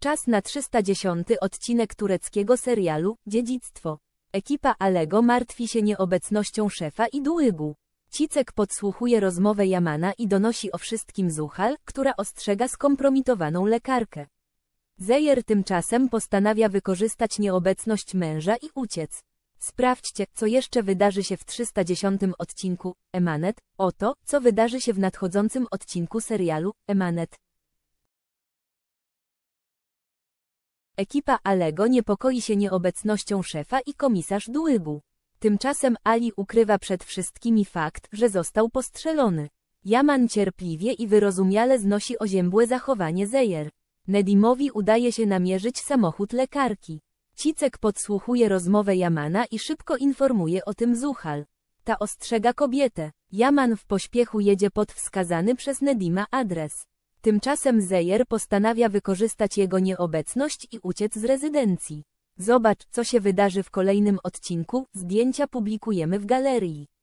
Czas na 310 odcinek tureckiego serialu Dziedzictwo. Ekipa Alego martwi się nieobecnością szefa i długu. Cicek podsłuchuje rozmowę Jamana i donosi o wszystkim Zuchal, która ostrzega skompromitowaną lekarkę. Zejer tymczasem postanawia wykorzystać nieobecność męża i uciec. Sprawdźcie, co jeszcze wydarzy się w 310 odcinku Emanet, oto, co wydarzy się w nadchodzącym odcinku serialu Emanet. Ekipa Alego niepokoi się nieobecnością szefa i komisarz Dłygu. Tymczasem Ali ukrywa przed wszystkimi fakt, że został postrzelony. Jaman cierpliwie i wyrozumiale znosi oziębłe zachowanie Zejer. Nedimowi udaje się namierzyć samochód lekarki. Cicek podsłuchuje rozmowę Jamana i szybko informuje o tym Zuchal. Ta ostrzega kobietę. Jaman w pośpiechu jedzie pod wskazany przez Nedima adres. Tymczasem Zejer postanawia wykorzystać jego nieobecność i uciec z rezydencji. Zobacz, co się wydarzy w kolejnym odcinku, zdjęcia publikujemy w galerii.